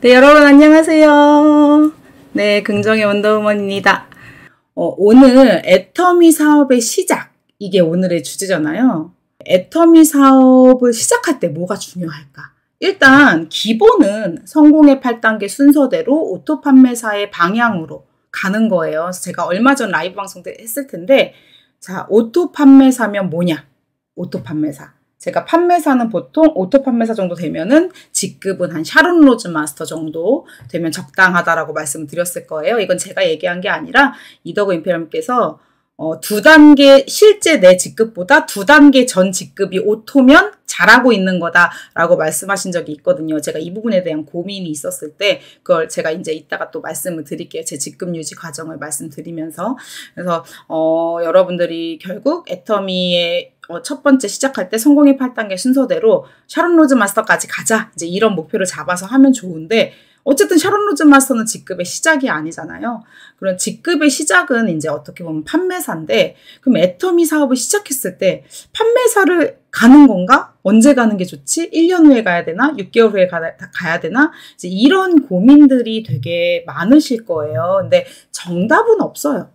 네, 여러분 안녕하세요. 네, 긍정의 원더우먼입니다. 어, 오늘 애터미 사업의 시작, 이게 오늘의 주제잖아요. 애터미 사업을 시작할 때 뭐가 중요할까? 일단 기본은 성공의 8단계 순서대로 오토 판매사의 방향으로 가는 거예요. 제가 얼마 전 라이브 방송 때 했을 텐데 자, 오토 판매사면 뭐냐? 오토 판매사. 제가 판매사는 보통 오토 판매사 정도 되면은 직급은 한 샤론 로즈 마스터 정도 되면 적당하다라고 말씀드렸을 거예요. 이건 제가 얘기한 게 아니라 이더그 임페리엄께서 어, 두 단계 실제 내 직급보다 두 단계 전 직급이 오토면 잘하고 있는 거다라고 말씀하신 적이 있거든요. 제가 이 부분에 대한 고민이 있었을 때 그걸 제가 이제 이따가 또 말씀을 드릴게요. 제 직급 유지 과정을 말씀드리면서 그래서 어, 여러분들이 결국 애터미의 어, 첫 번째 시작할 때 성공의 8단계 순서대로 샤론 로즈 마스터까지 가자. 이제 이런 목표를 잡아서 하면 좋은데 어쨌든 샤론 로즈 마스터는 직급의 시작이 아니잖아요. 그런 직급의 시작은 이제 어떻게 보면 판매사인데 그럼 애터미 사업을 시작했을 때 판매사를 가는 건가? 언제 가는 게 좋지? 1년 후에 가야 되나? 6개월 후에 가, 야 되나? 이제 이런 고민들이 되게 많으실 거예요. 근데 정답은 없어요.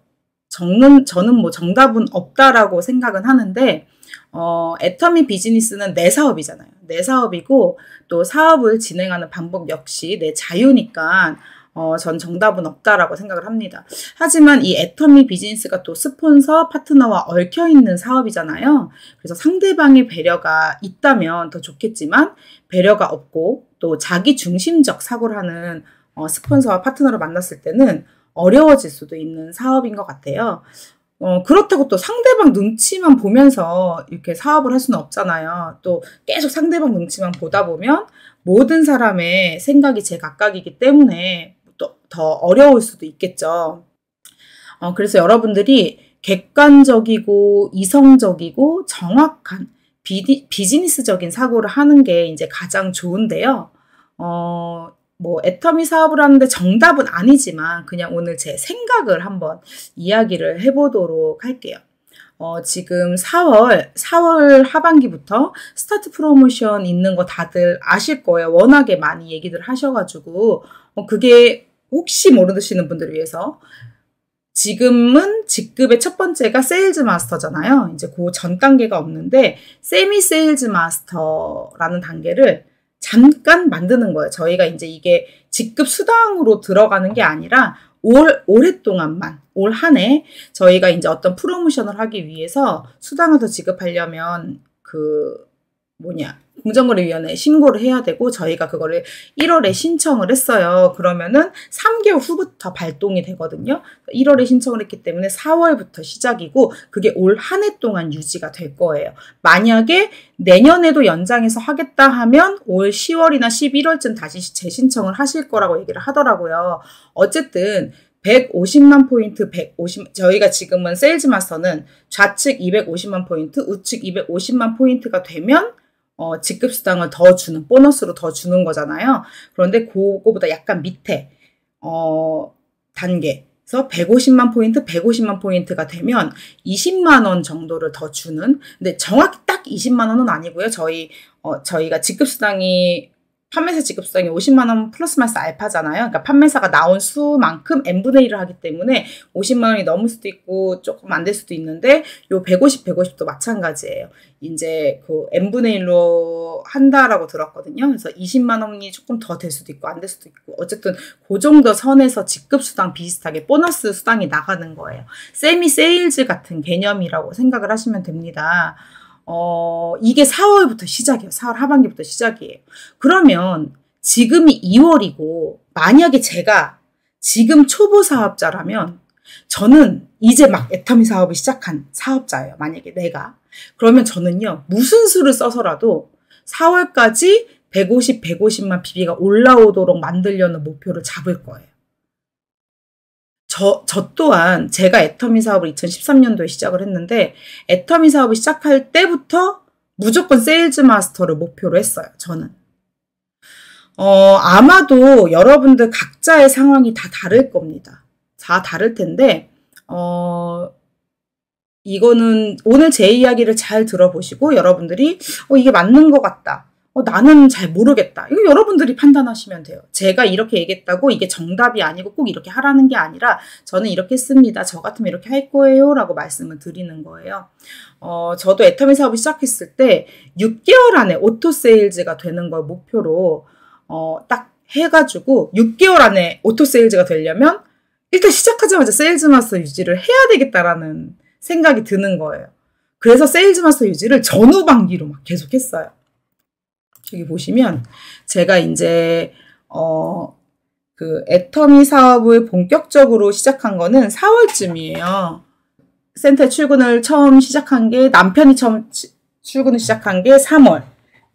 적는, 저는 뭐 정답은 없다라고 생각은 하는데 어, 애터미 비즈니스는 내 사업이잖아요. 내 사업이고 또 사업을 진행하는 방법 역시 내 자유니까 어, 전 정답은 없다라고 생각을 합니다. 하지만 이 애터미 비즈니스가 또 스폰서 파트너와 얽혀 있는 사업이잖아요. 그래서 상대방의 배려가 있다면 더 좋겠지만 배려가 없고 또 자기 중심적 사고를 하는 어, 스폰서와 파트너를 만났을 때는 어려워질 수도 있는 사업인 것 같아요. 어, 그렇다고 또 상대방 눈치만 보면서 이렇게 사업을 할 수는 없잖아요. 또 계속 상대방 눈치만 보다 보면 모든 사람의 생각이 제 각각이기 때문에 또 더 어려울 수도 있겠죠. 어, 그래서 여러분들이 객관적이고 이성적이고 정확한 비디, 비즈니스적인 사고를 하는 게 이제 가장 좋은데요. 어, 뭐 애터미 사업을 하는데 정답은 아니지만 그냥 오늘 제 생각을 한번 이야기를 해보도록 할게요. 어, 지금 4월, 4월 하반기부터 스타트 프로모션 있는 거 다들 아실 거예요. 워낙에 많이 얘기들 하셔가지고, 어, 그게 혹시 모르시는 분들을 위해서 지금은 직급의 첫 번째가 세일즈 마스터잖아요. 이제 그 전 단계가 없는데 세미 세일즈 마스터라는 단계를 잠깐 만드는 거예요. 저희가 이제 이게 직급 수당으로 들어가는 게 아니라 올, 오랫동안만, 올 한 해 저희가 이제 어떤 프로모션을 하기 위해서 수당을 더 지급하려면 그 뭐냐 공정거래위원회에 신고를 해야 되고 저희가 그거를 1월에 신청을 했어요. 그러면은 3개월 후부터 발동이 되거든요. 1월에 그러니까 신청을 했기 때문에 4월부터 시작이고 그게 올 한 해 동안 유지가 될 거예요. 만약에 내년에도 연장해서 하겠다 하면 올 10월이나 11월쯤 다시 재신청을 하실 거라고 얘기를 하더라고요. 어쨌든 150만 포인트 150 저희가 지금은 세일즈 마스터는 좌측 250만 포인트, 우측 250만 포인트가 되면 어, 직급수당을 더 주는, 보너스로 더 주는 거잖아요. 그런데 그거보다 약간 밑에, 어, 단계. 그서 150만 포인트, 150만 포인트가 되면 20만 원 정도를 더 주는. 근데 정확히 딱 20만 원은 아니고요. 저희 어, 저희가 직급수당이 판매사 지급성이 50만 원 플러스 마이스 알파잖아요. 그러니까 판매사가 나온 수만큼 n분의 1을 하기 때문에 50만 원이 넘을 수도 있고 조금 안 될 수도 있는데 요 150, 150도 마찬가지예요. 이제 그 n분의 1로 한다라고 들었거든요. 그래서 20만 원이 조금 더 될 수도 있고 안 될 수도 있고 어쨌든 그 정도 선에서 직급 수당 비슷하게 보너스 수당이 나가는 거예요. 세미 세일즈 같은 개념이라고 생각을 하시면 됩니다. 어, 이게 4월부터 시작이에요. 4월 하반기부터 시작이에요. 그러면 지금이 2월이고 만약에 제가 지금 초보 사업자라면 저는 이제 막 애터미 사업을 시작한 사업자예요. 만약에 내가. 그러면 저는요. 무슨 수를 써서라도 4월까지 150, 150만 PB가 올라오도록 만들려는 목표를 잡을 거예요. 저, 저 또한 제가 애터미 사업을 2013년도에 시작을 했는데 애터미 사업을 시작할 때부터 무조건 세일즈 마스터를 목표로 했어요. 저는. 어, 아마도 여러분들 각자의 상황이 다 다를 겁니다. 다 다를 텐데, 어, 이거는 오늘 제 이야기를 잘 들어보시고 여러분들이 어, 이게 맞는 것 같다. 어, 나는 잘 모르겠다. 이거 여러분들이 판단하시면 돼요. 제가 이렇게 얘기했다고 이게 정답이 아니고 꼭 이렇게 하라는 게 아니라 저는 이렇게 씁니다. 저 같으면 이렇게 할 거예요. 라고 말씀을 드리는 거예요. 어, 저도 애터미 사업을 시작했을 때 6개월 안에 오토 세일즈가 되는 걸 목표로 어, 딱 해가지고 6개월 안에 오토 세일즈가 되려면 일단 시작하자마자 세일즈 마스터 유지를 해야 되겠다라는 생각이 드는 거예요. 그래서 세일즈 마스터 유지를 전후 반기로 막 계속했어요. 저기 보시면 제가 이제 어, 그 애터미 사업을 본격적으로 시작한 거는 4월쯤이에요. 센터에 출근을 처음 시작한 게 남편이 처음 치, 출근을 시작한 게 3월.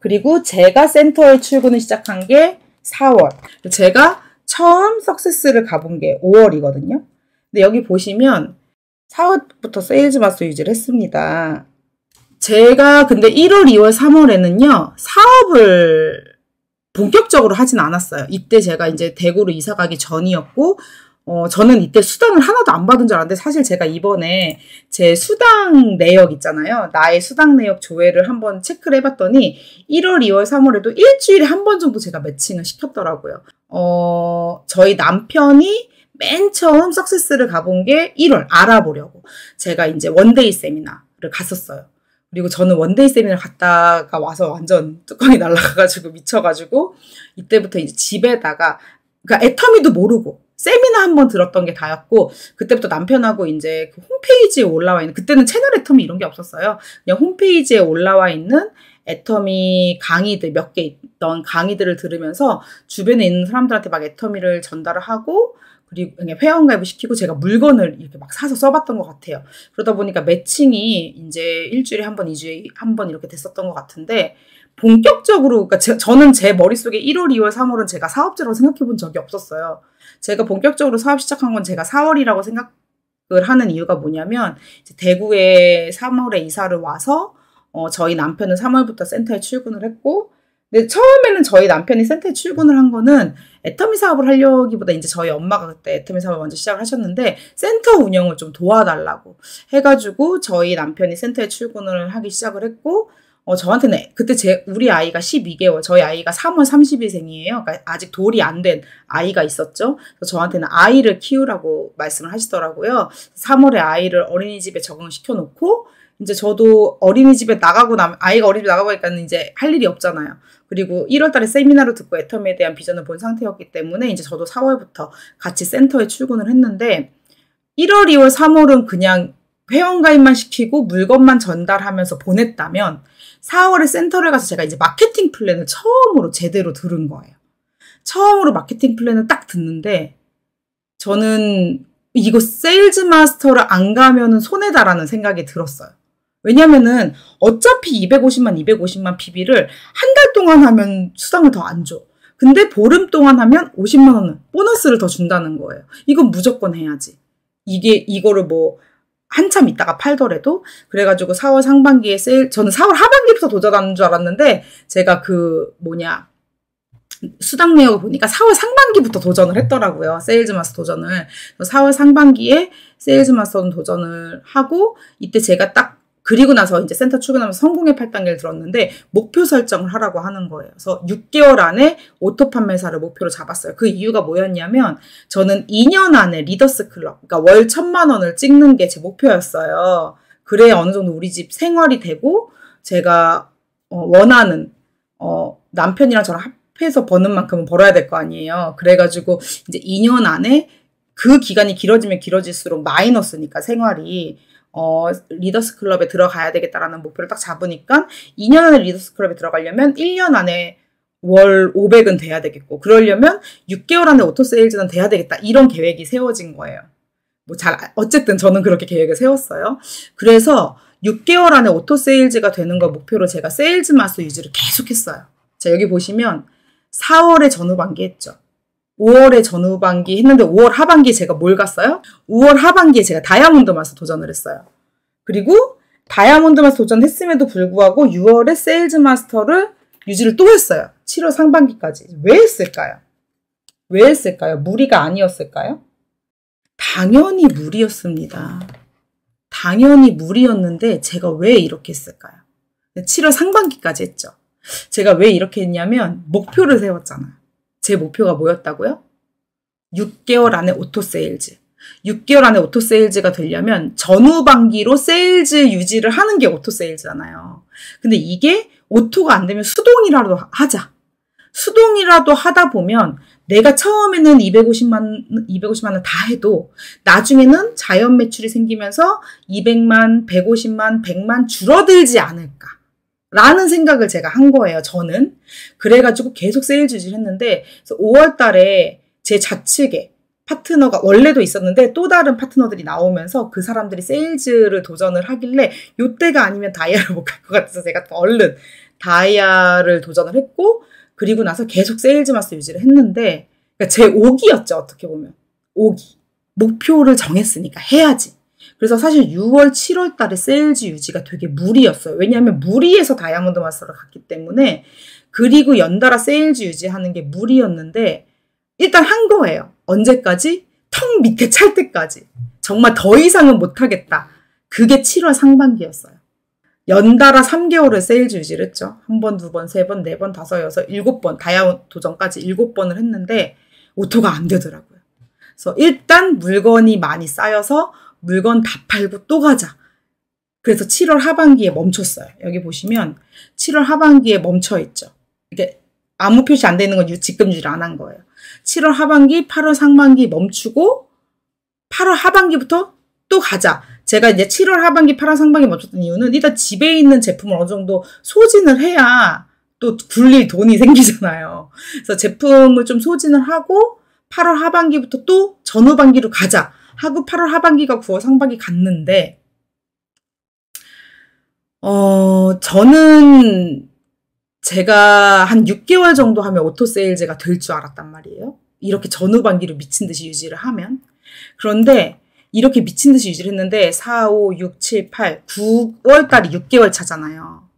그리고 제가 센터에 출근을 시작한 게 4월. 제가 처음 석세스를 가본 게 5월이거든요. 근데 여기 보시면 4월부터 세일즈 마스 유지를 했습니다. 제가 근데 1월, 2월, 3월에는요, 사업을 본격적으로 하진 않았어요. 이때 제가 이제 대구로 이사 가기 전이었고, 어, 저는 이때 수당을 하나도 안 받은 줄 알았는데 사실 제가 이번에 제 수당 내역 있잖아요. 나의 수당 내역 조회를 한번 체크를 해봤더니 1월, 2월, 3월에도 일주일에 한 번 정도 제가 매칭을 시켰더라고요. 어, 저희 남편이 맨 처음 석세스를 가본 게 1월 알아보려고 제가 이제 원데이 세미나를 갔었어요. 그리고 저는 원데이 세미나를 갔다가 와서 완전 뚜껑이 날라가가지고 미쳐가지고 이때부터 이제 집에다가 그러니까 애터미도 모르고 세미나 한 번 들었던 게 다였고 그때부터 남편하고 이제 그 홈페이지에 올라와 있는 그때는 채널 애터미 이런 게 없었어요. 그냥 홈페이지에 올라와 있는 애터미 강의들 몇 개 있던 강의들을 들으면서 주변에 있는 사람들한테 막 애터미를 전달을 하고 그리고 회원가입을 시키고 제가 물건을 이렇게 막 사서 써봤던 것 같아요. 그러다 보니까 매칭이 이제 일주일에 한 번, 이주에 한 번 이렇게 됐었던 것 같은데 본격적으로 그러니까 제, 저는 제 머릿속에 1월, 2월, 3월은 제가 사업자로 생각해 본 적이 없었어요. 제가 본격적으로 사업 시작한 건 제가 4월이라고 생각을 하는 이유가 뭐냐면 대구에 3월에 이사를 와서 어, 저희 남편은 3월부터 센터에 출근을 했고 근데 처음에는 저희 남편이 센터에 출근을 한 거는 애터미 사업을 하려기보다 이제 저희 엄마가 그때 애터미 사업을 먼저 시작을 하셨는데 센터 운영을 좀 도와달라고 해가지고 저희 남편이 센터에 출근을 하기 시작을 했고 어, 저한테는 그때 제 우리 아이가 12개월, 저희 아이가 3월 30일생이에요. 그러니까 아직 돌이 안 된 아이가 있었죠. 그래서 저한테는 아이를 키우라고 말씀을 하시더라고요. 3월에 아이를 어린이집에 적응시켜 놓고 이제 저도 어린이집에 나가고 나 아이가 어린이집 에나가고하니까는 이제 할 일이 없잖아요. 그리고 1월달에 세미나를 듣고 애텀에 대한 비전을 본 상태였기 때문에 이제 저도 4월부터 같이 센터에 출근을 했는데 1월, 2월, 3월은 그냥 회원가입만 시키고 물건만 전달하면서 보냈다면 4월에 센터를 가서 제가 이제 마케팅 플랜을 처음으로 제대로 들은 거예요. 처음으로 마케팅 플랜을 딱 듣는데 저는 이거 세일즈 마스터를 안 가면은 손해다라는 생각이 들었어요. 왜냐면은 어차피 250만, 250만 PB를 한 달 동안 하면 수당을 더 안 줘. 근데 보름 동안 하면 50만 원을 보너스를 더 준다는 거예요. 이건 무조건 해야지. 이게 이거를 뭐 한참 있다가 팔더라도 그래가지고 4월 상반기에 세일 저는 4월 하반기부터 도전하는 줄 알았는데 제가 그 뭐냐 수당 내역을 보니까 4월 상반기부터 도전을 했더라고요. 세일즈마스 도전을. 4월 상반기에 세일즈마스터 도전을 하고 이때 제가 딱 그리고 나서 이제 센터 출근하면서 성공의 8단계를 들었는데 목표 설정을 하라고 하는 거예요. 그래서 6개월 안에 오토 판매사를 목표로 잡았어요. 그 이유가 뭐였냐면 저는 2년 안에 리더스 클럽, 그러니까 월1 천만 원을 찍는 게 제 목표였어요. 그래야 어느 정도 우리 집 생활이 되고 제가 어, 원하는 어, 남편이랑 저랑 합해서 버는 만큼은 벌어야 될 거 아니에요. 그래가지고 이제 2년 안에 그 기간이 길어지면 길어질수록 마이너스니까 생활이 어, 리더스 클럽에 들어가야 되겠다라는 목표를 딱 잡으니까 2년 안에 리더스 클럽에 들어가려면 1년 안에 월 500은 돼야 되겠고 그러려면 6개월 안에 오토 세일즈는 돼야 되겠다 이런 계획이 세워진 거예요. 뭐 잘 어쨌든 저는 그렇게 계획을 세웠어요. 그래서 6개월 안에 오토 세일즈가 되는 걸 목표로 제가 세일즈 마스 유지를 계속했어요. 자 여기 보시면 4월에 전후반기 했죠. 5월에 전후반기 했는데 5월 하반기에 제가 뭘 갔어요? 5월 하반기에 제가 다이아몬드 마스 도전을 했어요. 그리고 다이아몬드 마스 도전했음에도 불구하고 6월에 세일즈 마스터를 유지를 또 했어요. 7월 상반기까지. 왜 했을까요? 왜 했을까요? 무리가 아니었을까요? 당연히 무리였습니다. 당연히 무리였는데 제가 왜 이렇게 했을까요? 7월 상반기까지 했죠. 제가 왜 이렇게 했냐면 목표를 세웠잖아요. 제 목표가 뭐였다고요? 6개월 안에 오토 세일즈. 6개월 안에 오토 세일즈가 되려면 전후반기로 세일즈 유지를 하는 게 오토 세일즈잖아요. 근데 이게 오토가 안 되면 수동이라도 하자. 수동이라도 하다 보면 내가 처음에는 250만 250만 원다 해도 나중에는 자연 매출이 생기면서 200만, 150만, 100만 줄어들지 않을까? 라는 생각을 제가 한 거예요, 저는. 그래가지고 계속 세일 즈지를 했는데, 5월 달에 제 좌측에 파트너가 원래도 있었는데 또 다른 파트너들이 나오면서 그 사람들이 세일즈를 도전을 하길래 요때가 아니면 다이아를 못 갈 것 같아서 제가 얼른 다이아를 도전을 했고 그리고 나서 계속 세일즈 마스 유지를 했는데 그러니까 제 5기였죠 어떻게 보면 5기 목표를 정했으니까 해야지 그래서 사실 6월, 7월 달에 세일즈 유지가 되게 무리였어요. 왜냐하면 무리에서 다이아몬드 마스터를 갔기 때문에 그리고 연달아 세일즈 유지하는 게 무리였는데 일단 한 거예요. 언제까지? 턱 밑에 찰 때까지. 정말 더 이상은 못하겠다. 그게 7월 상반기였어요. 연달아 3개월을 세일즈 유지를 했죠. 한 번, 두 번, 세 번, 네 번, 다섯, 여섯, 일곱 번, 다이아 몬드 도전까지 일곱 번을 했는데 오토가 안 되더라고요. 그래서 일단 물건이 많이 쌓여서 물건 다 팔고 또 가자. 그래서 7월 하반기에 멈췄어요. 여기 보시면 7월 하반기에 멈춰 있죠. 이게 아무 표시 안 되는 건지금 유지를 안 한 거예요. 7월 하반기, 8월 상반기 멈추고 8월 하반기부터 또 가자. 제가 이제 7월 하반기, 8월 상반기 멈췄던 이유는 일단 집에 있는 제품을 어느 정도 소진을 해야 또 굴릴 돈이 생기잖아요. 그래서 제품을 좀 소진을 하고 8월 하반기부터 또 전후반기로 가자. 하고 8월 하반기가 9월 상반기 갔는데 어 저는 제가 한 6개월 정도 하면 오토 세일즈가 될 줄 알았단 말이에요. 이렇게 전후반기로 미친 듯이 유지를 하면 그런데 이렇게 미친 듯이 유지를 했는데 4, 5, 6, 7, 8, 9월 달이 6개월 차잖아요.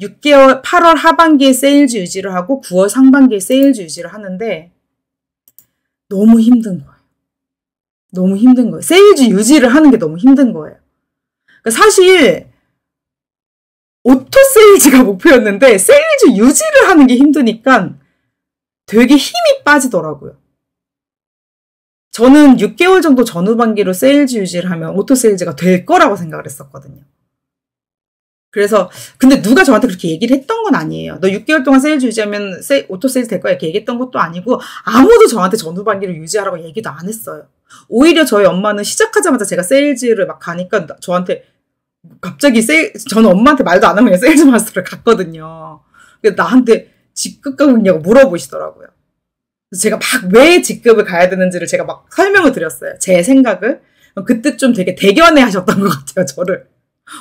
6개월 8월 하반기에 세일즈 유지를 하고 9월 상반기에 세일즈 유지를 하는데 너무 힘든 거예요. 너무 힘든 거예요. 세일즈 유지를 하는 게 너무 힘든 거예요. 그러니까 사실 오토 세일즈가 목표였는데 세일즈 유지를 하는 게 힘드니까 되게 힘이 빠지더라고요. 저는 6개월 정도 전후반기로 세일즈 유지를 하면 오토 세일즈가 될 거라고 생각을 했었거든요. 그래서 근데 누가 저한테 그렇게 얘기를 했던 건 아니에요. 너 6개월 동안 세일즈 유지하면 세, 오토 세일즈 될 거야 이렇게 얘기했던 것도 아니고 아무도 저한테 전후반기를 유지하라고 얘기도 안 했어요. 오히려 저희 엄마는 시작하자마자 제가 세일즈를 막 가니까 저한테 갑자기 세일, 저는 엄마한테 말도 안 하고 그냥 세일즈 마스터를 갔거든요. 나한테 직급 가고 있냐고 물어보시더라고요. 제가 막 왜 직급을 가야 되는지를 제가 막 설명을 드렸어요. 제 생각을. 그때 좀 되게 대견해 하셨던 것 같아요, 저를.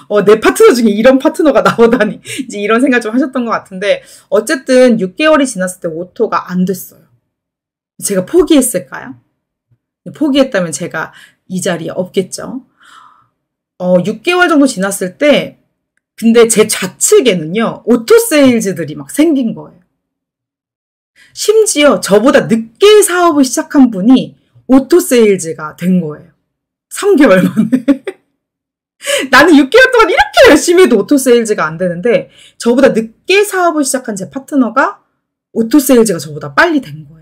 어, 내 파트너 중에 이런 파트너가 나오다니. 이제 이런 생각 좀 하셨던 것 같은데, 어쨌든 6개월이 지났을 때 오토가 안 됐어요. 제가 포기했을까요? 포기했다면 제가 이 자리에 없겠죠. 어, 6개월 정도 지났을 때, 근데 제 좌측에는요, 오토세일즈들이 막 생긴 거예요. 심지어 저보다 늦게 사업을 시작한 분이 오토세일즈가 된 거예요. 3개월 만에. 나는 6개월 동안 이렇게 열심히 해도 오토세일즈가 안 되는데, 저보다 늦게 사업을 시작한 제 파트너가 오토세일즈가 저보다 빨리 된 거예요.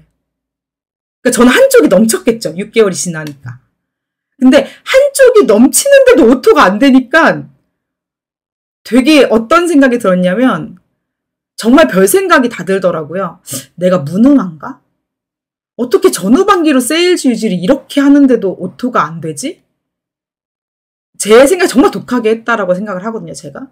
그러니까 저는 한쪽이 넘쳤겠죠. 6개월이 지나니까. 근데 한쪽이 넘치는데도 오토가 안 되니까 되게 어떤 생각이 들었냐면 정말 별 생각이 다 들더라고요. 내가 무능한가? 어떻게 전후반기로 세일즈 유지를 이렇게 하는데도 오토가 안 되지? 제 생각 정말 독하게 했다라고 생각을 하거든요, 제가.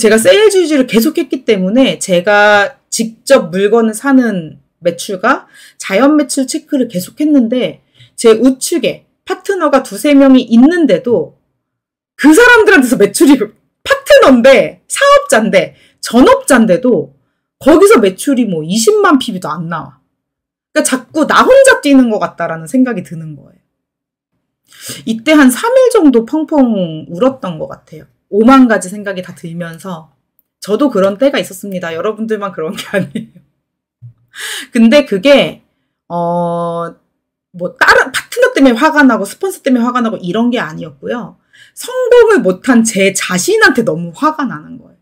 제가 세일즈 유지를 계속 했기 때문에 제가 직접 물건을 사는 매출과 자연 매출 체크를 계속했는데 제 우측에 파트너가 두세 명이 있는데도 그 사람들한테서 매출이 파트너인데 사업자인데 전업자인데도 거기서 매출이 뭐 20만 PB도 안 나와. 그러니까 자꾸 나 혼자 뛰는 것 같다라는 생각이 드는 거예요. 이때 한 3일 정도 펑펑 울었던 것 같아요. 5만 가지 생각이 다 들면서 저도 그런 때가 있었습니다. 여러분들만 그런 게 아니에요. 근데 그게 어 뭐 다른 파트너 때문에 화가 나고 스폰서 때문에 화가 나고 이런 게 아니었고요. 성공을 못한 제 자신한테 너무 화가 나는 거예요.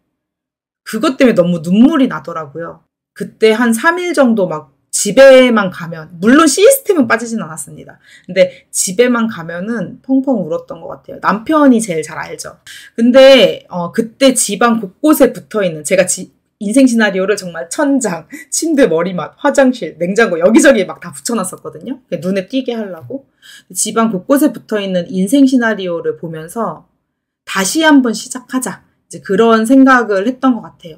그것 때문에 너무 눈물이 나더라고요. 그때 한 3일 정도 막 집에만 가면 물론 시스템은 빠지진 않았습니다. 근데 집에만 가면은 펑펑 울었던 것 같아요. 남편이 제일 잘 알죠. 근데 어, 그때 집안 곳곳에 붙어 있는 제가 지, 인생 시나리오를 정말 천장, 침대 머리맡, 화장실, 냉장고 여기저기 막 다 붙여놨었거든요. 눈에 띄게 하려고. 집안 곳곳에 붙어있는 인생 시나리오를 보면서 다시 한번 시작하자. 이제 그런 생각을 했던 것 같아요.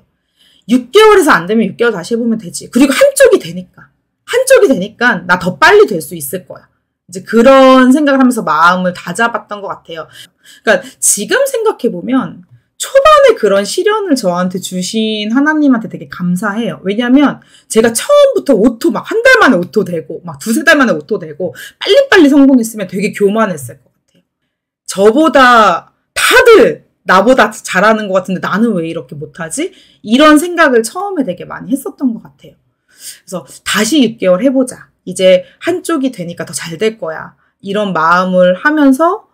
6개월에서 안 되면 6개월 다시 해보면 되지. 그리고 한쪽이 되니까. 한쪽이 되니까 나 더 빨리 될 수 있을 거야. 이제 그런 생각을 하면서 마음을 다잡았던 것 같아요. 그러니까 지금 생각해보면 초반에 그런 시련을 저한테 주신 하나님한테 되게 감사해요. 왜냐면 제가 처음부터 오토 막 한 달 만에 오토 되고 막 두세 달 만에 오토 되고 빨리빨리 성공했으면 되게 교만했을 것 같아요. 저보다 다들 나보다 잘하는 것 같은데 나는 왜 이렇게 못하지? 이런 생각을 처음에 되게 많이 했었던 것 같아요. 그래서 다시 6개월 해보자. 이제 한쪽이 되니까 더 잘 될 거야. 이런 마음을 하면서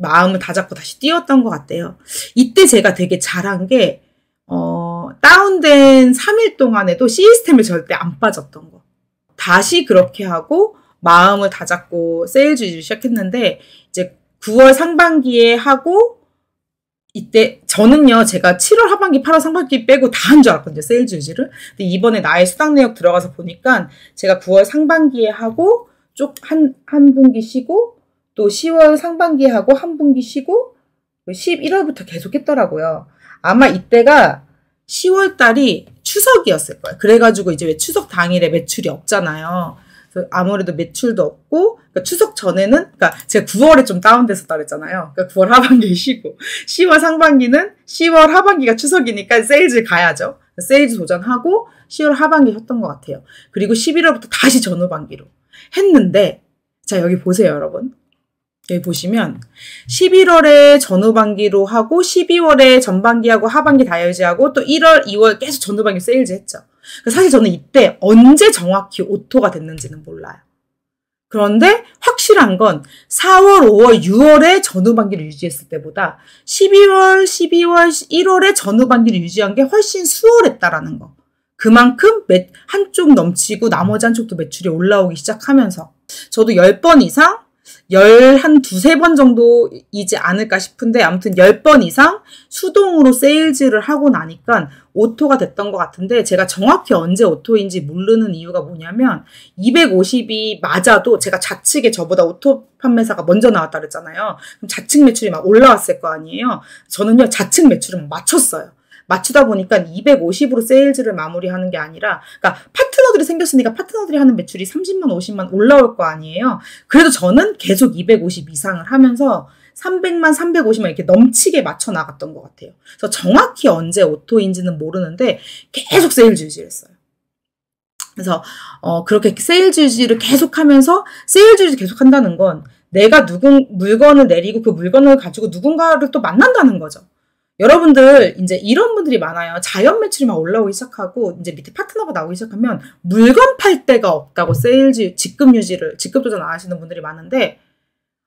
마음을 다잡고 다시 뛰었던 것 같아요. 이때 제가 되게 잘한 게, 어, 다운된 3일 동안에도 시스템에 절대 안 빠졌던 거. 다시 그렇게 하고, 마음을 다잡고 세일즈 시작했는데, 이제 9월 상반기에 하고, 이때 저는요 제가 7월 하반기 8월 상반기 빼고 다 한 줄 알았거든요 세일즈 유지를 근데 이번에 나의 수당 내역 들어가서 보니까 제가 9월 상반기에 하고 쭉한한 분기 쉬고 또 10월 상반기하고 한 분기 쉬고 11월부터 뭐 계속 했더라고요. 아마 이때가 10월 달이 추석이었을 거예요. 그래가지고 이제 왜 추석 당일에 매출이 없잖아요. 아무래도 매출도 없고 그러니까 추석 전에는 그러니까 제가 9월에 좀 다운됐었다 그랬잖아요. 그러니까 9월 하반기 쉬고 10월 상반기는 10월 하반기가 추석이니까 세일즈 가야죠. 세일즈 도전하고 10월 하반기 했던것 같아요. 그리고 11월부터 다시 전후반기로 했는데 자 여기 보세요 여러분. 예, 보시면 11월에 전후반기로 하고 12월에 전반기하고 하반기 다이어지하고 또 1월, 2월 계속 전후반기 세일즈 했죠. 그러니까 사실 저는 이때 언제 정확히 오토가 됐는지는 몰라요. 그런데 확실한 건 4월, 5월, 6월에 전후반기를 유지했을 때보다 12월, 12월, 1월에 전후반기를 유지한 게 훨씬 수월했다라는 거. 그만큼 한쪽 넘치고 나머지 한쪽도 매출이 올라오기 시작하면서 저도 10번 이상 열한 두세 번 정도이지 않을까 싶은데 아무튼 열 번 이상 수동으로 세일즈를 하고 나니까 오토가 됐던 것 같은데 제가 정확히 언제 오토인지 모르는 이유가 뭐냐면 250이 맞아도 제가 좌측에 저보다 오토 판매사가 먼저 나왔다 그랬잖아요. 그럼 좌측 매출이 막 올라왔을 거 아니에요. 저는요 좌측 매출을 맞췄어요. 맞추다 보니까 250으로 세일즈를 마무리하는 게 아니라 그러니까 파트너들이 생겼으니까 파트너들이 하는 매출이 30만, 50만 올라올 거 아니에요. 그래도 저는 계속 250 이상을 하면서 300만, 350만 이렇게 넘치게 맞춰 나갔던 것 같아요. 그래서 정확히 언제 오토인지는 모르는데 계속 세일즈 유지를 했어요. 그래서 어, 그렇게 세일즈 유지를 계속하면서 세일즈 유지 계속한다는 건 내가 누군 물건을 내리고 그 물건을 가지고 누군가를 또 만난다는 거죠. 여러분들 이제 이런 분들이 많아요. 자연 매출이 막 올라오기 시작하고 이제 밑에 파트너가 나오기 시작하면 물건 팔 데가 없다고 세일즈 직급 유지를 직급 조절 안 하시는 분들이 많은데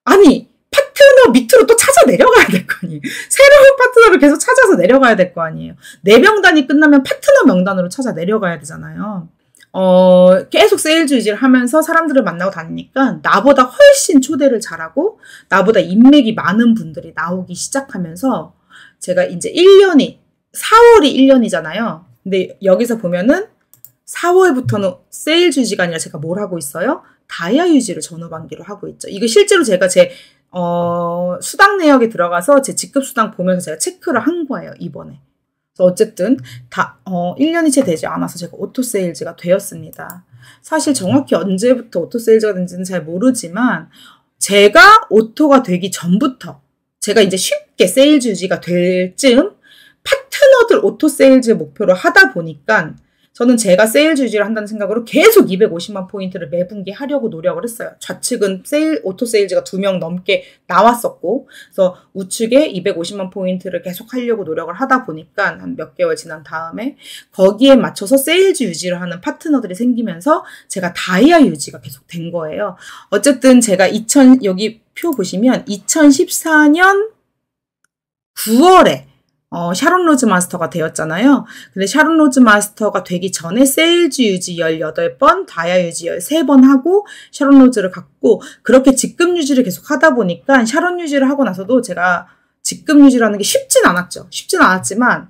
아니 파트너 밑으로 또 찾아 내려가야 될 거 아니에요. 새로운 파트너를 계속 찾아서 내려가야 될 거 아니에요. 내 명단이 끝나면 파트너 명단으로 찾아 내려가야 되잖아요. 어, 계속 세일즈 유지를 하면서 사람들을 만나고 다니니까 나보다 훨씬 초대를 잘하고 나보다 인맥이 많은 분들이 나오기 시작하면서 제가 이제 1년이 4월이 1년이잖아요. 근데 여기서 보면은 4월부터는 세일 유시간이라 제가 뭘 하고 있어요? 다이아 유지를 전후반기로 하고 있죠. 이거 실제로 제가 제 어, 수당 내역에 들어가서 제 직급 수당 보면서 제가 체크를 한 거예요, 이번에. 그래서 어쨌든 다 어, 1년이 채 되지 않아서 제가 오토 세일즈가 되었습니다. 사실 정확히 언제부터 오토 세일즈가 된지는 잘 모르지만 제가 오토가 되기 전부터 제가 이제 쉽게 세일즈 유지가 될 즈음 파트너들 오토 세일즈 목표로 하다 보니까 저는 제가 세일즈 유지를 한다는 생각으로 계속 250만 포인트를 매분기 하려고 노력을 했어요. 좌측은 세일, 오토 세일즈가 두 명 넘게 나왔었고, 그래서 우측에 250만 포인트를 계속 하려고 노력을 하다 보니까 한 몇 개월 지난 다음에 거기에 맞춰서 세일즈 유지를 하는 파트너들이 생기면서 제가 다이아 유지가 계속 된 거예요. 어쨌든 제가 2000, 여기 표 보시면 2014년 9월에 어, 샤론 로즈 마스터가 되었잖아요. 근데 샤론 로즈 마스터가 되기 전에 세일즈 유지 18번, 다이아 유지 13번 하고 샤론 로즈를 갖고 그렇게 직급 유지를 계속 하다 보니까 샤론 유지를 하고 나서도 제가 직급 유지라는 게 쉽진 않았죠. 쉽진 않았지만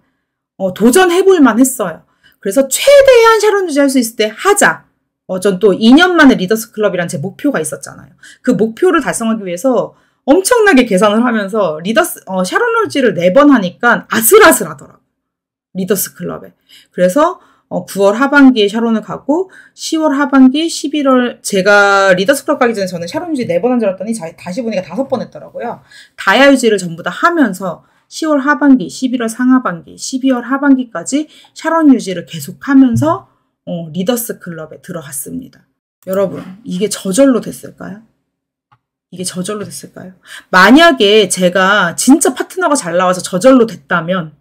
어, 도전해볼 만 했어요. 그래서 최대한 샤론 유지할 수 있을 때 하자. 어, 전 또 2년 만에 리더스 클럽이란 제 목표가 있었잖아요. 그 목표를 달성하기 위해서 엄청나게 계산을 하면서 리더스, 어, 샤론 롤지를 4번 하니까 아슬아슬 하더라고. 리더스 클럽에. 그래서 어, 9월 하반기에 샤론을 가고 10월 하반기, 11월 제가 리더스 클럽 가기 전에 저는 샤론 유지 4번 한 줄 알았더니 다시 보니까 5번 했더라고요. 다이아 유지를 전부 다 하면서 10월 하반기, 11월 상하반기, 12월 하반기까지 샤론 유지를 계속하면서 어, 리더스 클럽에 들어갔습니다. 여러분, 이게 저절로 됐을까요? 이게 저절로 됐을까요? 만약에 제가 진짜 파트너가 잘 나와서 저절로 됐다면,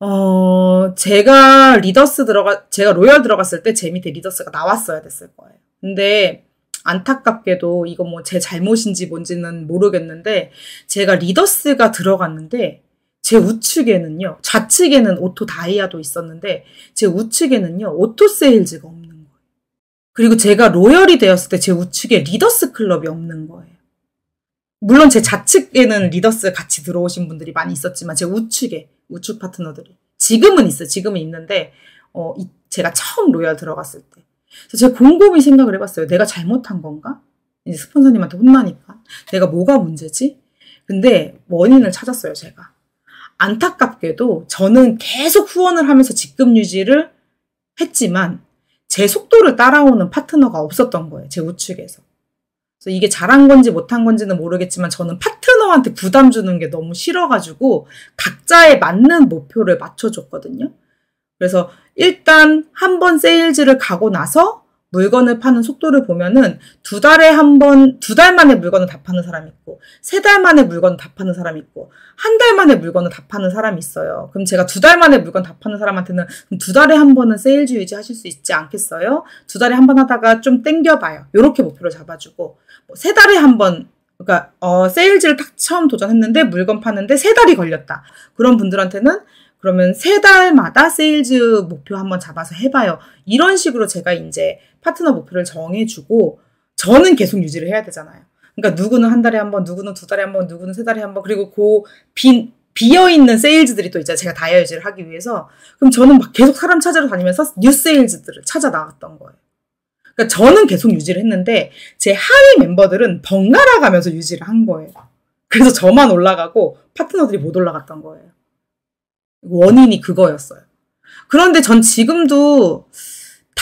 어, 제가 리더스 들어가, 제가 로열 들어갔을 때 제 밑에 리더스가 나왔어야 됐을 거예요. 근데 안타깝게도 이거 뭐 제 잘못인지 뭔지는 모르겠는데, 제가 리더스가 들어갔는데, 제 우측에는요, 좌측에는 오토 다이아도 있었는데, 제 우측에는요, 오토 세일즈가 없는 거예요. 그리고 제가 로열이 되었을 때 제 우측에 리더스 클럽이 없는 거예요. 물론 제 좌측에는 리더스 같이 들어오신 분들이 많이 있었지만, 제 우측에, 우측 파트너들이. 지금은 있어요. 지금은 있는데, 어, 이, 제가 처음 로열 들어갔을 때. 그래서 제가 곰곰이 생각을 해봤어요. 내가 잘못한 건가? 이제 스폰서님한테 혼나니까. 내가 뭐가 문제지? 근데 원인을 찾았어요, 제가. 안타깝게도 저는 계속 후원을 하면서 직급 유지를 했지만 제 속도를 따라오는 파트너가 없었던 거예요. 제 우측에서. 그래서 이게 잘한 건지 못한 건지는 모르겠지만 저는 파트너한테 부담 주는 게 너무 싫어가지고 각자에 맞는 목표를 맞춰줬거든요. 그래서 일단 한 번 세일즈를 가고 나서 물건을 파는 속도를 보면은 두 달에 한 번, 두 달 만에 물건을 다 파는 사람이 있고, 세 달 만에 물건을 다 파는 사람이 있고, 한 달 만에 물건을 다 파는 사람이 있어요. 그럼 제가 두 달 만에 물건 다 파는 사람한테는 두 달에 한 번은 세일즈 유지하실 수 있지 않겠어요? 두 달에 한 번 하다가 좀 땡겨봐요. 이렇게 목표를 잡아주고, 뭐세 달에 한 번, 그러니까 어, 세일즈를 딱 처음 도전했는데 물건 파는데 세 달이 걸렸다. 그런 분들한테는 그러면 세 달마다 세일즈 목표 한 번 잡아서 해봐요. 이런 식으로 제가 이제 파트너 목표를 정해주고 저는 계속 유지를 해야 되잖아요. 그러니까 누구는 한 달에 한 번, 누구는 두 달에 한 번, 누구는 세 달에 한 번, 그리고 그 빈, 비어있는 세일즈들이 또 있잖아요. 제가 다이어리를 하기 위해서. 그럼 저는 막 계속 사람 찾으러 다니면서 뉴 세일즈들을 찾아 나갔던 거예요. 그러니까 저는 계속 유지를 했는데 제 하위 멤버들은 번갈아 가면서 유지를 한 거예요. 그래서 저만 올라가고 파트너들이 못 올라갔던 거예요. 원인이 그거였어요. 그런데 전 지금도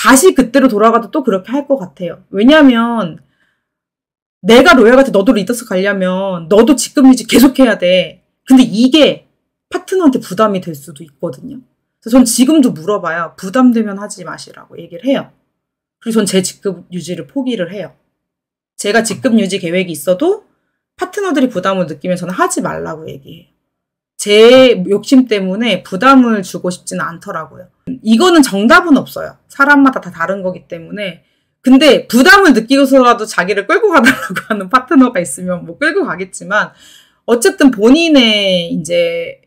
다시 그때로 돌아가도 또 그렇게 할 것 같아요. 왜냐하면 내가 로얄한테 너도 리더스 가려면 너도 직급 유지 계속해야 돼. 근데 이게 파트너한테 부담이 될 수도 있거든요. 그래서 전 지금도 물어봐요. 부담되면 하지 마시라고 얘기를 해요. 그리고 전제 직급 유지를 포기를 해요. 제가 직급 유지 계획이 있어도 파트너들이 부담을 느끼면 저는 하지 말라고 얘기해요. 제 욕심 때문에 부담을 주고 싶지는 않더라고요. 이거는 정답은 없어요. 사람마다 다 다른 거기 때문에. 근데 부담을 느끼고서라도 자기를 끌고 가달라고 하는 파트너가 있으면 뭐 끌고 가겠지만 어쨌든 본인의 이제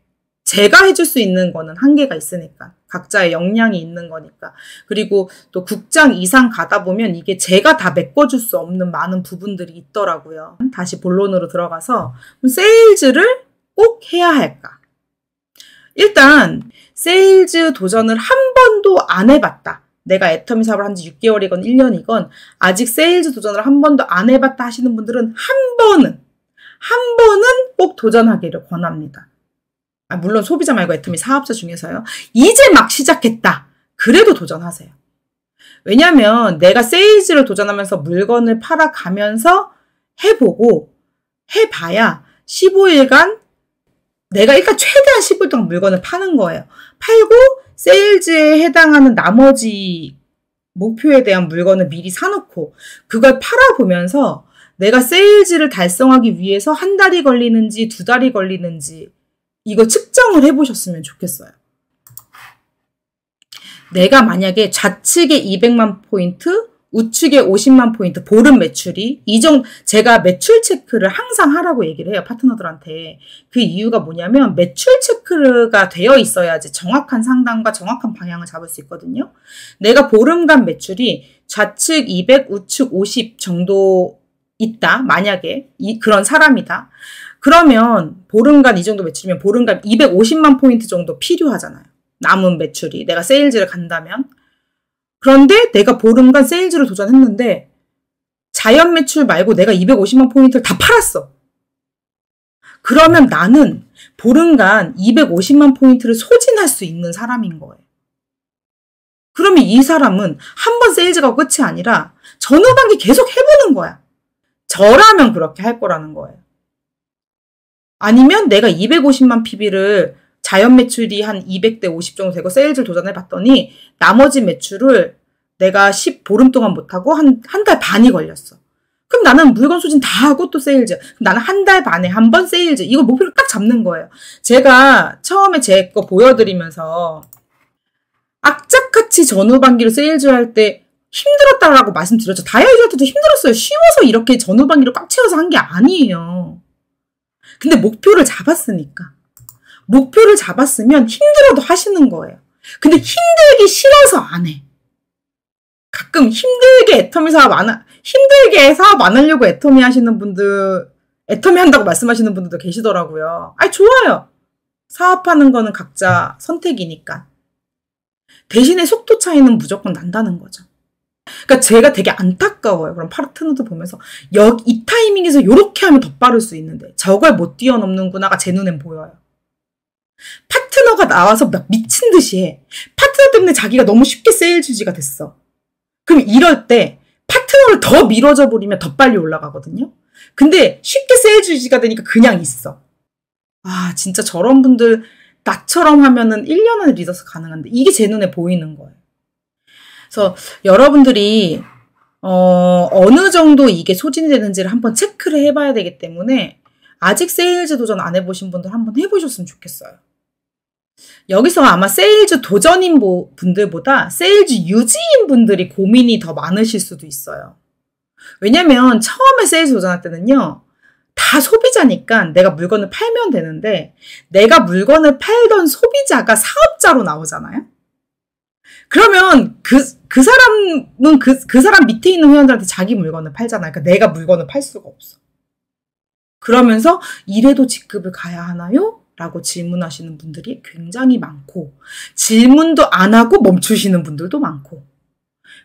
제가 해줄 수 있는 거는 한계가 있으니까 각자의 역량이 있는 거니까 그리고 또 국장 이상 가다 보면 이게 제가 다 메꿔줄 수 없는 많은 부분들이 있더라고요 다시 본론으로 들어가서 세일즈를 꼭 해야 할까? 일단 세일즈 도전을 한 번도 안 해봤다. 내가 애터미 사업을 한 지 6개월이건 1년이건 아직 세일즈 도전을 한 번도 안 해봤다 하시는 분들은 한 번은 한 번은 꼭 도전하기를 권합니다. 아, 물론 소비자 말고 애터미 사업자 중에서요. 이제 막 시작했다. 그래도 도전하세요. 왜냐하면 내가 세일즈를 도전하면서 물건을 팔아가면서 해보고 해봐야 15일간 내가 일단 최대한 10일 동안 물건을 파는 거예요. 팔고 세일즈에 해당하는 나머지 목표에 대한 물건을 미리 사놓고 그걸 팔아보면서 내가 세일즈를 달성하기 위해서 한 달이 걸리는지 두 달이 걸리는지 이거 측정을 해보셨으면 좋겠어요. 내가 만약에 좌측에 200만 포인트, 우측에 50만 포인트 보름 매출이 이정 제가 매출 체크를 항상 하라고 얘기를 해요 파트너들한테 그 이유가 뭐냐면 매출 체크가 되어 있어야지 정확한 상담과 정확한 방향을 잡을 수 있거든요 내가 보름간 매출이 좌측 200 우측 50 정도 있다 만약에 이, 그런 사람이다 그러면 보름간 이 정도 매출이면 보름간 250만 포인트 정도 필요하잖아요 남은 매출이 내가 세일즈를 간다면 그런데 내가 보름간 세일즈를 도전했는데 자연 매출 말고 내가 250만 포인트를 다 팔았어. 그러면 나는 보름간 250만 포인트를 소진할 수 있는 사람인 거예요. 그러면 이 사람은 한 번 세일즈가 끝이 아니라 전후반기 계속 해보는 거야. 저라면 그렇게 할 거라는 거예요. 아니면 내가 250만 PB를 자연 매출이 한 200대 50 정도 되고 세일즈를 도전해 봤더니 나머지 매출을 내가 10 보름 동안 못 하고 한 한 달 반이 걸렸어. 그럼 나는 물건 소진 다 하고 또 세일즈. 그럼 나는 한 달 반에 한 번 세일즈. 이거 목표를 딱 잡는 거예요. 제가 처음에 제 거 보여드리면서 악착같이 전후반기로 세일즈 할 때 힘들었다라고 말씀드렸죠. 다이어리 할 때도 힘들었어요. 쉬워서 이렇게 전후반기로 꽉 채워서 한 게 아니에요. 근데 목표를 잡았으니까. 목표를 잡았으면 힘들어도 하시는 거예요. 근데 힘들기 싫어서 안 해. 가끔 힘들게 애터미 사업 안, 하, 힘들게 사업 안 하려고 애터미 하시는 분들, 애터미 한다고 말씀하시는 분들도 계시더라고요. 아, 이 좋아요. 사업하는 거는 각자 선택이니까. 대신에 속도 차이는 무조건 난다는 거죠. 그러니까 제가 되게 안타까워요. 그럼 파트너도 보면서 여이 타이밍에서 이렇게 하면 더 빠를 수 있는데 저걸 못 뛰어넘는구나가 제 눈엔 보여요. 파트너가 나와서 막 미친 듯이 해. 파트너 때문에 자기가 너무 쉽게 세일즈지가 됐어. 그럼 이럴 때 파트너를 더 밀어져 버리면 더 빨리 올라가거든요. 근데 쉽게 세일즈지가 되니까 그냥 있어. 아, 진짜 저런 분들 나처럼 하면은 1년 안에 리더스 가능한데 이게 제 눈에 보이는 거예요. 그래서 여러분들이 어, 어느 정도 이게 소진이 되는지를 한번 체크를 해봐야 되기 때문에 아직 세일즈 도전 안 해보신 분들 한번 해보셨으면 좋겠어요. 여기서 아마 세일즈 도전인 분들보다 세일즈 유지인 분들이 고민이 더 많으실 수도 있어요. 왜냐면 처음에 세일즈 도전할 때는요. 다 소비자니까 내가 물건을 팔면 되는데 내가 물건을 팔던 소비자가 사업자로 나오잖아요. 그러면 그, 그 사람은 그, 그 사람 밑에 있는 회원들한테 자기 물건을 팔잖아요. 그러니까 내가 물건을 팔 수가 없어. 그러면서 이래도 직급을 가야 하나요? 라고 질문하시는 분들이 굉장히 많고, 질문도 안 하고 멈추시는 분들도 많고,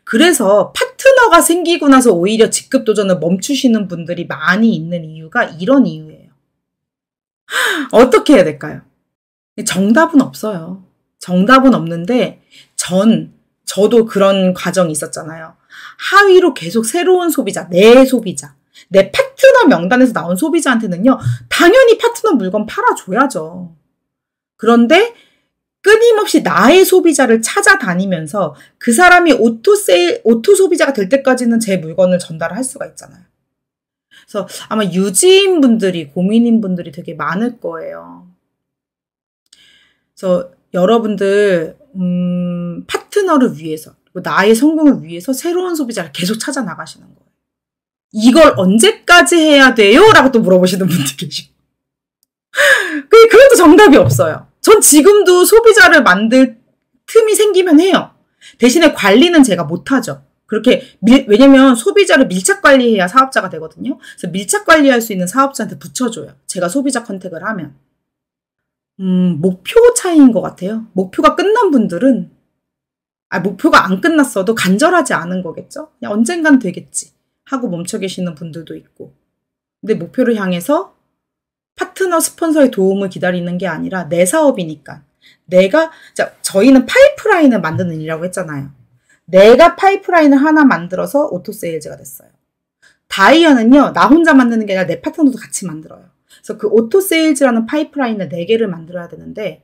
그래서 파트너가 생기고 나서 오히려 직급 도전을 멈추시는 분들이 많이 있는 이유가 이런 이유예요. 어떻게 해야 될까요? 정답은 없어요. 정답은 없는데, 전, 저도 그런 과정이 있었잖아요. 하위로 계속 새로운 소비자, 내 소비자, 내 파트너 파트너 명단에서 나온 소비자한테는요, 당연히 파트너 물건 팔아줘야죠. 그런데 끊임없이 나의 소비자를 찾아다니면서 그 사람이 오토 세 오토 소비자가 될 때까지는 제 물건을 전달할 수가 있잖아요. 그래서 아마 유지인 분들이 고민인 분들이 되게 많을 거예요. 그래서 여러분들 음, 파트너를 위해서 뭐 나의 성공을 위해서 새로운 소비자를 계속 찾아 나가시는 거. 예요 이걸 언제까지 해야 돼요? 라고 또 물어보시는 분들 계시고. 그래도 정답이 없어요. 전 지금도 소비자를 만들 틈이 생기면 해요. 대신에 관리는 제가 못하죠. 그렇게 왜냐면 소비자를 밀착 관리해야 사업자가 되거든요. 그래서 밀착 관리할 수 있는 사업자한테 붙여줘요. 제가 소비자 컨택을 하면. 음, 목표 차이인 것 같아요. 목표가 끝난 분들은, 아, 목표가 안 끝났어도 간절하지 않은 거겠죠? 그냥 언젠간 되겠지. 하고 멈춰 계시는 분들도 있고. 근데 목표를 향해서 파트너 스폰서의 도움을 기다리는 게 아니라 내 사업이니까. 내가, 자, 저희는 파이프라인을 만드는 일이라고 했잖아요. 내가 파이프라인을 하나 만들어서 오토세일즈가 됐어요. 다이어는요, 나 혼자 만드는 게 아니라 내 파트너도 같이 만들어요. 그래서 그 오토세일즈라는 파이프라인을 4개를 만들어야 되는데,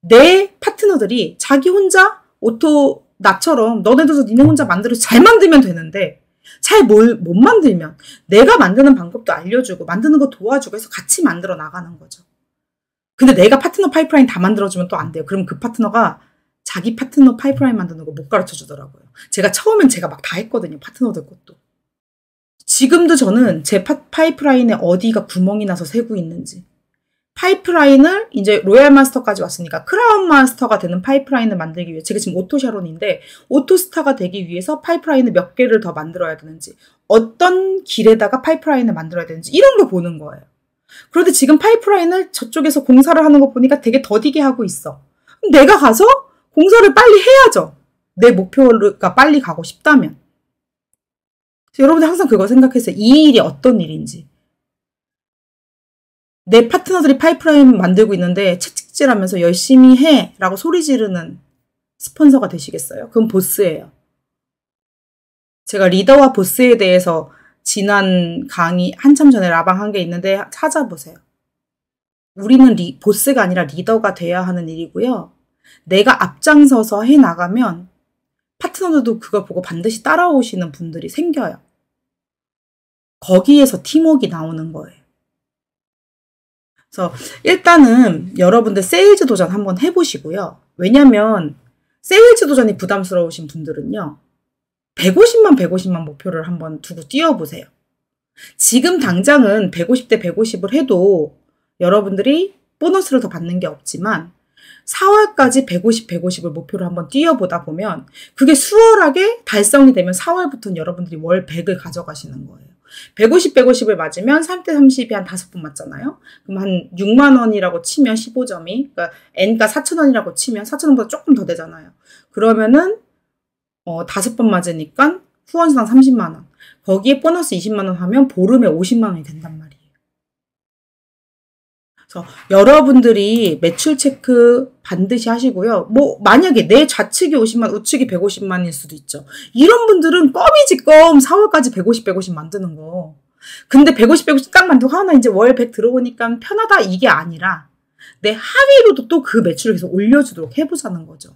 내 파트너들이 자기 혼자 오토, 나처럼 너네들도 니네 혼자 만들어서 잘 만들면 되는데, 잘뭘못 만들면 내가 만드는 방법도 알려주고 만드는 거 도와주고 해서 같이 만들어 나가는 거죠. 근데 내가 파트너 파이프라인 다 만들어주면 또 안 돼요. 그럼 그 파트너가 자기 파트너 파이프라인 만드는 거 못 가르쳐 주더라고요. 제가 처음엔 제가 막 다 했거든요. 파트너들 것도. 지금도 저는 제 파, 파이프라인에 어디가 구멍이 나서 새고 있는지 파이프라인을 이제 로얄 마스터까지 왔으니까 크라운 마스터가 되는 파이프라인을 만들기 위해 제가 지금 오토샤론인데 오토스타가 되기 위해서 파이프라인을 몇 개를 더 만들어야 되는지 어떤 길에다가 파이프라인을 만들어야 되는지 이런 걸 보는 거예요. 그런데 지금 파이프라인을 저쪽에서 공사를 하는 거 보니까 되게 더디게 하고 있어. 내가 가서 공사를 빨리 해야죠. 내 목표가 빨리 가고 싶다면. 여러분들 항상 그걸 생각해서 이 일이 어떤 일인지 내 파트너들이 파이프라인 만들고 있는데 채찍질하면서 열심히 해 라고 소리 지르는 스폰서가 되시겠어요? 그건 보스예요. 제가 리더와 보스에 대해서 지난 강의 한참 전에 라방 한 게 있는데 찾아보세요. 우리는 리, 보스가 아니라 리더가 돼야 하는 일이고요. 내가 앞장서서 해 나가면 파트너들도 그걸 보고 반드시 따라오시는 분들이 생겨요. 거기에서 팀웍이 나오는 거예요. 그래서 일단은 여러분들 세일즈 도전 한번 해보시고요. 왜냐면 세일즈 도전이 부담스러우신 분들은요. 150만 150만 목표를 한번 두고 뛰어보세요. 지금 당장은 150대 150을 해도 여러분들이 보너스를 더 받는 게 없지만 4월까지 150, 150을 목표로 한번 뛰어보다 보면 그게 수월하게 달성이 되면 4월부터는 여러분들이 월 100을 가져가시는 거예요. 150, 150을 맞으면 3대 30이 한 5번 맞잖아요. 그럼 한 6만 원이라고 치면 15점이 그러니까 n가 4천 원이라고 치면 4천 원보다 조금 더 되잖아요. 그러면은 어, 5번 맞으니까 후원수당 30만 원. 거기에 보너스 20만 원 하면 보름에 50만 원이 된단 말이에요. 그래서 여러분들이 매출 체크 반드시 하시고요. 뭐 만약에 내 좌측이 50만, 우측이 150만일 수도 있죠. 이런 분들은 껌이지 껌 4월까지 150, 150 만드는 거. 근데 150, 150 딱 만들고 하나 이제 월 100 들어오니까 편하다 이게 아니라 내 하위로도 또 그 매출을 계속 올려주도록 해보자는 거죠.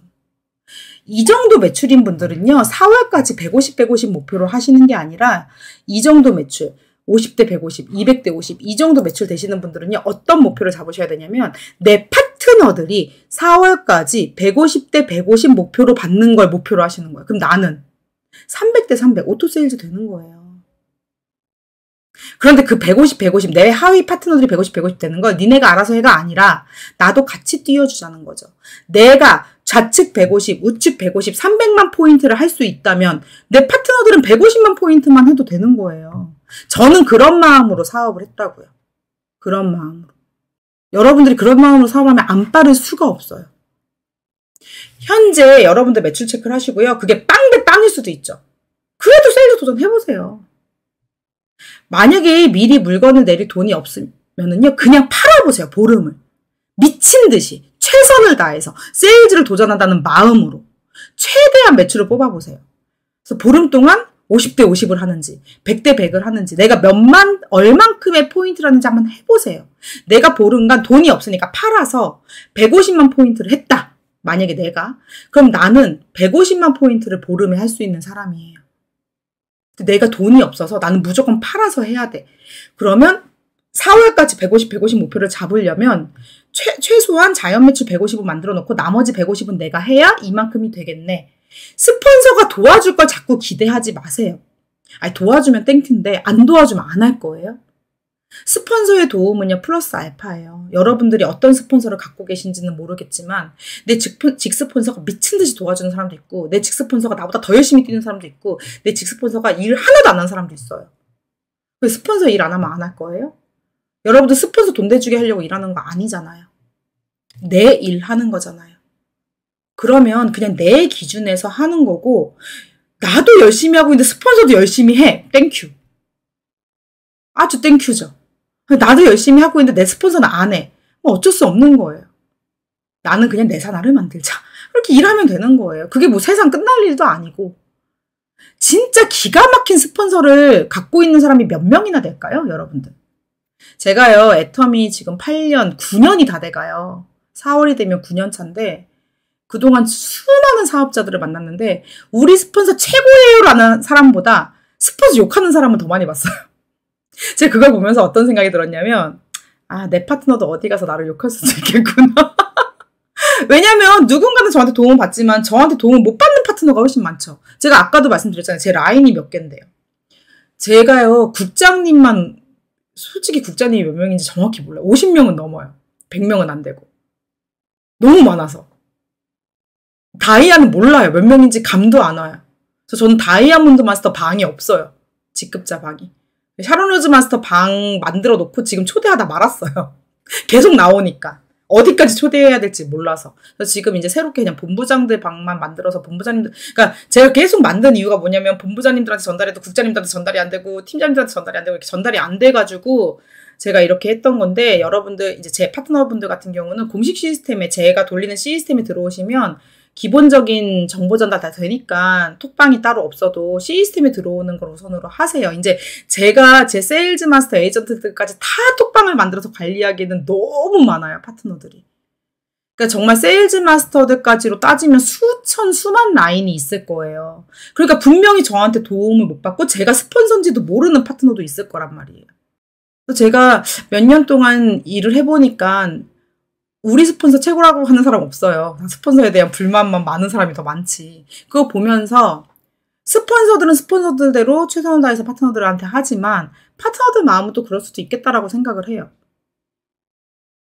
이 정도 매출인 분들은요, 4월까지 150, 150 목표로 하시는 게 아니라 이 정도 매출, 50대 150, 200대 50, 이 정도 매출 되시는 분들은요, 어떤 목표를 잡으셔야 되냐면, 내 파트너들이 4월까지 150대 150 목표로 받는 걸 목표로 하시는 거예요. 그럼 나는 300대 300, 오토세일즈 되는 거예요. 그런데 그 150, 150, 내 하위 파트너들이 150, 150 되는 걸 니네가 알아서 해가 아니라 나도 같이 뛰어주자는 거죠. 내가 좌측 150, 우측 150, 300만 포인트를 할 수 있다면 내 파트너들은 150만 포인트만 해도 되는 거예요. 저는 그런 마음으로 사업을 했다고요. 그런 마음으로. 여러분들이 그런 마음으로 사업하면 안 빠를 수가 없어요. 현재 여러분들 매출 체크를 하시고요. 그게 빵대 빵일 수도 있죠. 그래도 세일즈 도전해보세요. 만약에 미리 물건을 내릴 돈이 없으면요 그냥 팔아보세요, 보름을. 미친 듯이, 최선을 다해서, 세일즈를 도전한다는 마음으로, 최대한 매출을 뽑아보세요. 그래서 보름 동안 50대 50을 하는지 100대 100을 하는지 내가 몇만 얼만큼의 포인트를 하는지 한번 해보세요. 내가 보름간 돈이 없으니까 팔아서 150만 포인트를 했다. 만약에 내가 그럼 나는 150만 포인트를 보름에 할 수 있는 사람이에요. 내가 돈이 없어서 나는 무조건 팔아서 해야 돼. 그러면 4월까지 150, 150 목표를 잡으려면 최, 최소한 자연 매출 1 5 0을 만들어 놓고 나머지 150은 내가 해야 이만큼이 되겠네. 스폰서가 도와줄 걸 자꾸 기대하지 마세요. 아니, 도와주면 땡큐인데, 안 도와주면 안 할 거예요. 스폰서의 도움은요, 플러스 알파예요. 여러분들이 어떤 스폰서를 갖고 계신지는 모르겠지만, 내 직스폰서가 미친 듯이 도와주는 사람도 있고, 내 직스폰서가 나보다 더 열심히 뛰는 사람도 있고, 내 직스폰서가 일 하나도 안 하는 사람도 있어요. 왜 스폰서 일 안 하면 안 할 거예요? 여러분들 스폰서 돈 대주게 하려고 일하는 거 아니잖아요. 내 일 하는 거잖아요. 그러면 그냥 내 기준에서 하는 거고, 나도 열심히 하고 있는데 스폰서도 열심히 해. 땡큐. 아주 땡큐죠. 나도 열심히 하고 있는데 내 스폰서는 안 해. 뭐 어쩔 수 없는 거예요. 나는 그냥 내사나를 만들자. 이렇게 일하면 되는 거예요. 그게 뭐 세상 끝날 일도 아니고. 진짜 기가 막힌 스폰서를 갖고 있는 사람이 몇 명이나 될까요, 여러분들? 제가요, 애텀이 지금 8년, 9년이 다 돼가요. 4월이 되면 9년 차인데, 그동안 수많은 사업자들을 만났는데 우리 스폰서 최고예요라는 사람보다 스폰서 욕하는 사람은 더 많이 봤어요. 제가 그걸 보면서 어떤 생각이 들었냐면 아, 내 파트너도 어디 가서 나를 욕할 수도 있겠구나. 왜냐면 누군가는 저한테 도움을 받지만 저한테 도움을 못 받는 파트너가 훨씬 많죠. 제가 아까도 말씀드렸잖아요. 제 라인이 몇 개인데요. 제가요, 국장님만, 솔직히 국장님이 몇 명인지 정확히 몰라요. 50명은 넘어요. 100명은 안 되고. 너무 많아서. 다이아는 몰라요. 몇 명인지 감도 안 와요. 그래서 저는 다이아몬드 마스터 방이 없어요. 직급자 방이. 샤론로즈 마스터 방 만들어 놓고 지금 초대하다 말았어요. 계속 나오니까. 어디까지 초대해야 될지 몰라서. 그래서 지금 이제 새롭게 그냥 본부장들 방만 만들어서 본부장님들, 그러니까 제가 계속 만든 이유가 뭐냐면 본부장님들한테 전달해도 국장님들한테 전달이 안 되고 팀장님들한테 전달이 안 되고 이렇게 전달이 안 돼가지고 제가 이렇게 했던 건데 여러분들 이제 제 파트너분들 같은 경우는 공식 시스템에 제가 돌리는 시스템에 들어오시면 기본적인 정보 전달 다 되니까 톡방이 따로 없어도 시스템에 들어오는 걸 우선으로 하세요. 이제 제가 제 세일즈 마스터 에이전트들까지 다 톡방을 만들어서 관리하기에는 너무 많아요, 파트너들이. 그러니까 정말 세일즈 마스터들까지로 따지면 수천 수만 라인이 있을 거예요. 그러니까 분명히 저한테 도움을 못 받고 제가 스폰서인지도 모르는 파트너도 있을 거란 말이에요. 제가 몇 년 동안 일을 해보니까 우리 스폰서 최고라고 하는 사람 없어요. 스폰서에 대한 불만만 많은 사람이 더 많지. 그거 보면서 스폰서들은 스폰서들대로 최선을 다해서 파트너들한테 하지만 파트너들 마음은 또 그럴 수도 있겠다라고 생각을 해요.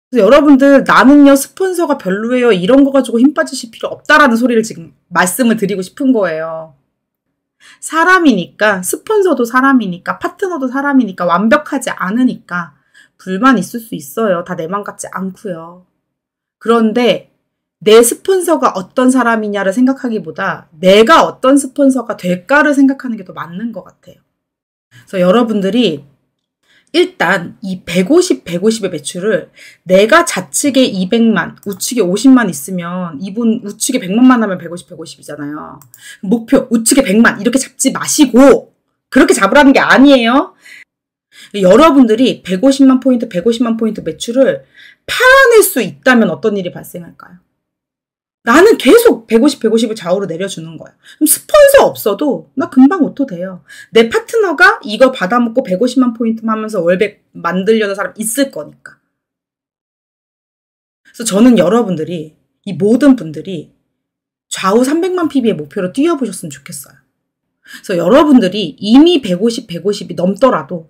그래서 여러분들 나는요 스폰서가 별로예요 이런 거 가지고 힘 빠지실 필요 없다라는 소리를 지금 말씀을 드리고 싶은 거예요. 사람이니까 스폰서도 사람이니까 파트너도 사람이니까 완벽하지 않으니까 불만 있을 수 있어요. 다 내 맘 같지 않고요. 그런데 내 스폰서가 어떤 사람이냐를 생각하기보다 내가 어떤 스폰서가 될까를 생각하는 게 더 맞는 것 같아요. 그래서 여러분들이 일단 이 150, 150의 매출을 내가 좌측에 200만, 우측에 50만 있으면 이분 우측에 100만만 하면 150, 150이잖아요. 목표 우측에 100만 이렇게 잡지 마시고 그렇게 잡으라는 게 아니에요. 여러분들이 150만 포인트, 150만 포인트 매출을 팔아낼 수 있다면 어떤 일이 발생할까요? 나는 계속 150, 150을 좌우로 내려주는 거야. 그럼 스폰서 없어도 나 금방 오토 돼요. 내 파트너가 이거 받아먹고 150만 포인트 하면서 월백 만들려는 사람 있을 거니까. 그래서 저는 여러분들이, 이 모든 분들이 좌우 300만 PB의 목표로 뛰어보셨으면 좋겠어요. 그래서 여러분들이 이미 150, 150이 넘더라도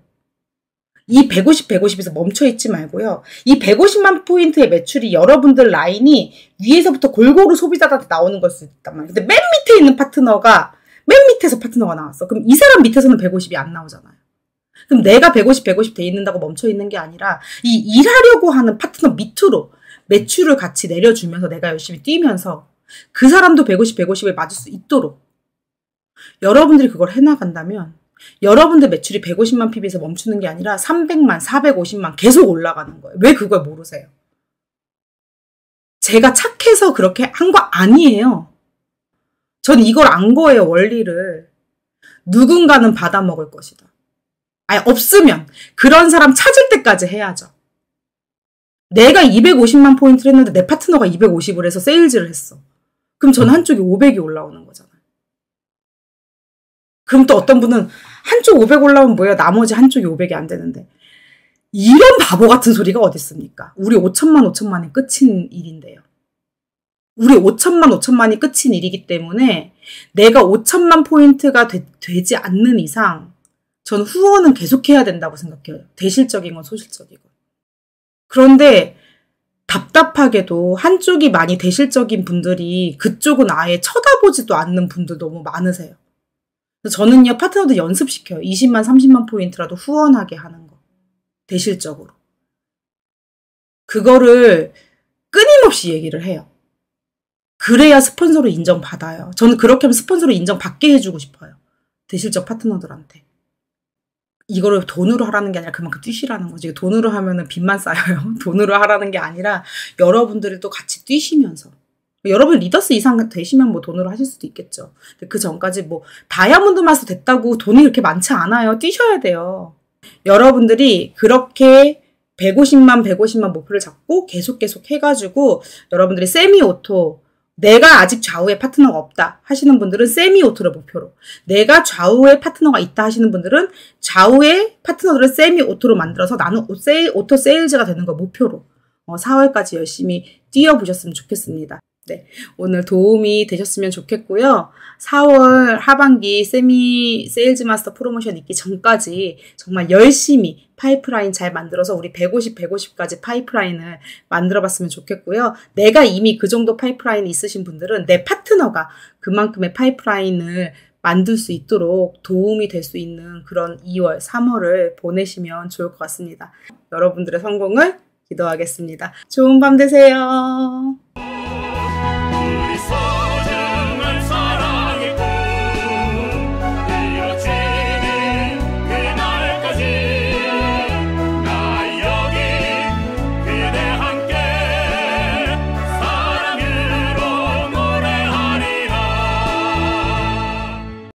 이 150, 150에서 멈춰있지 말고요. 이 150만 포인트의 매출이 여러분들 라인이 위에서부터 골고루 소비자한테 나오는 걸 수 있단 말이에요. 근데 맨 밑에 있는 파트너가 맨 밑에서 파트너가 나왔어. 그럼 이 사람 밑에서는 150이 안 나오잖아요. 그럼 내가 150, 150 돼 있는다고 멈춰 있는 게 아니라 이 일하려고 하는 파트너 밑으로 매출을 같이 내려주면서 내가 열심히 뛰면서 그 사람도 150, 150을 맞을 수 있도록 여러분들이 그걸 해나간다면 여러분들 매출이 150만 PB에서 멈추는 게 아니라 300만, 450만 계속 올라가는 거예요. 왜 그걸 모르세요? 제가 착해서 그렇게 한 거 아니에요. 전 이걸 안 거예요, 원리를. 누군가는 받아먹을 것이다. 아니, 없으면. 그런 사람 찾을 때까지 해야죠. 내가 250만 포인트를 했는데 내 파트너가 250을 해서 세일즈를 했어. 그럼 전한쪽이 500이 올라오는 거잖아 그럼 또 어떤 분은 한쪽 500 올라오면 뭐예요? 나머지 한쪽이 500이 안 되는데. 이런 바보 같은 소리가 어딨습니까 우리 5천만 5천만이 끝인 일인데요. 우리 5천만 5천만이 끝인 일이기 때문에 내가 5천만 포인트가 되, 지 않는 이상 전 후원은 계속해야 된다고 생각해요. 대실적인 건 소실적이고. 그런데 답답하게도 한쪽이 많이 대실적인 분들이 그쪽은 아예 쳐다보지도 않는 분들 너무 많으세요. 저는요, 파트너도 연습시켜요. 20만, 30만 포인트라도 후원하게 하는 거. 대실적으로. 그거를 끊임없이 얘기를 해요. 그래야 스폰서로 인정받아요. 저는 그렇게 하면 스폰서로 인정받게 해주고 싶어요. 대실적 파트너들한테. 이거를 돈으로 하라는 게 아니라 그만큼 뛰시라는 거지. 돈으로 하면은 빚만 쌓여요. 돈으로 하라는 게 아니라 여러분들이 또 같이 뛰시면서 여러분 리더스 이상 되시면 뭐 돈으로 하실 수도 있겠죠. 그 전까지 뭐 다이아몬드 마스 됐다고 돈이 그렇게 많지 않아요. 뛰셔야 돼요. 여러분들이 그렇게 150만, 150만 목표를 잡고 계속 계속 해가지고 여러분들이 세미 오토, 내가 아직 좌우에 파트너가 없다 하시는 분들은 세미 오토를 목표로, 내가 좌우에 파트너가 있다 하시는 분들은 좌우에 파트너들을 세미 오토로 만들어서 나는 오토 세일즈가 되는 걸 목표로 4월까지 어, 열심히 뛰어보셨으면 좋겠습니다. 네, 오늘 도움이 되셨으면 좋겠고요. 4월 하반기 세미 세일즈 마스터 프로모션 있기 전까지 정말 열심히 파이프라인 잘 만들어서 우리 150, 150까지 파이프라인을 만들어 봤으면 좋겠고요. 내가 이미 그 정도 파이프라인 있으신 분들은 내 파트너가 그만큼의 파이프라인을 만들 수 있도록 도움이 될 수 있는 그런 2월, 3월을 보내시면 좋을 것 같습니다. 여러분들의 성공을 기도하겠습니다. 좋은 밤 되세요.